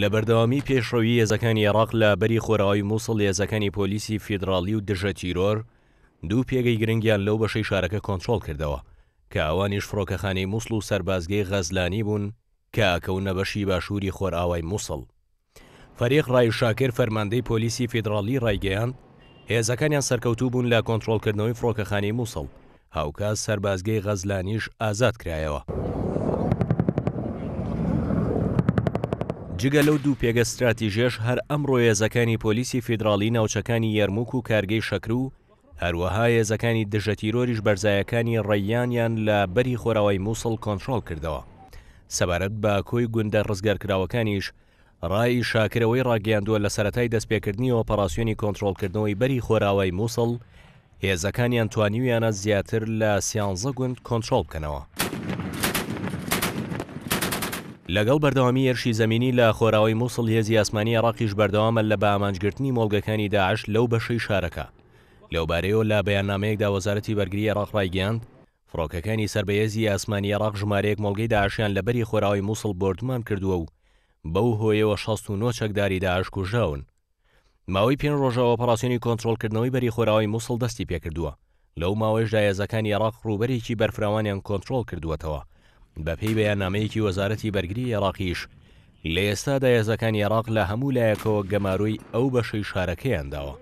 لە بەردەوامی پێشڕەوی هێزەکانی عێراق لە بەری خۆراوی مووسڵ هێزەکانی پۆلیسی فیدراالی و دژە تیرۆر دوو پێگەی گرنگیان لەو بەشەی شارەکە کۆنتترۆل کردەوە کە ئەوانیش فڕۆکەخانەی مووسڵ و سربازگەی غەزلانی بوون کە ئەکەونە بەشی باشووری خۆرئاوای مووسڵ فەرێق ڕای شاکر فەرماندەی پۆلیسی فیدراالی ڕایگەیان هێزەکانیان سەرکەوتوو بوون لە کۆنتترۆلکردنەوەی فڕۆکەخانەی مووسڵ هاوکە سربازگەی غەزلانیش ئازاد کرایەوە. جگە لەو دوو پێگە استراتیژێش هەر ئەم ڕۆیێزەکانی پۆلیسی فیدراالی ناوچەکانی یارموک و کارگەی شەکر و هەروەها هێزەکانی دژەتیرۆریش بەرزایەکانی ڕێیانیان لە بەری خۆراوای مووسڵ کۆنتترۆل کردەوە سەبارەت بە کۆی گوندە ڕزگارکراوەکانیش ڕای شاکرەوەی ڕاگەاندووە لە سەتای دەستپێکردنی ئۆپەراسیۆنی کۆنتترۆلکردنەوەی بەری خۆراوای مووسڵ هێزەکانیان توانیویانە زیاتر لە سیانزە گوند کۆنتترۆل بکەنەوە. لەگەڵ بەردەوامی ئێرشی زمینی لە خۆراوی مووسڵ هێزی ئاسمانی عراقیش بەردەوامە لە بامانجگرتنی مۆلگەکانی داعش لەو بەشەی شارەکە لەوبارەیەوە لە بەیانامەیەکدا وەزارەتی بەرگری عێراق ڕایگەاند فڕۆکەکانی سربەیەزی ئاسمانی عراق ژمارەیەک مۆلگەی داعشیان لە بەری خۆراوی مووسڵ بردمان کردووە و بەو هۆیەوە 16 چەکداری داعش کوژاون ماوەی پێنج ڕۆژەوە ئۆپەراسیۆنی کۆنتترۆلکردنەوەی بەری خۆراوی مووسڵ دەستی پێکردووە لەو ماوەیشدا هێزەکانی عێراق ڕوبەرێکی بەرفراوانیان کۆنتترۆل کردووەتەوە بەپی بەیانامەیەکی وەزارەتی بەرگری عێراقیش لە ئێستادا هێزەکان عێراق لە هەموو لایەکەوە گەماروی ئەو بەشەی شارەکەیانداوە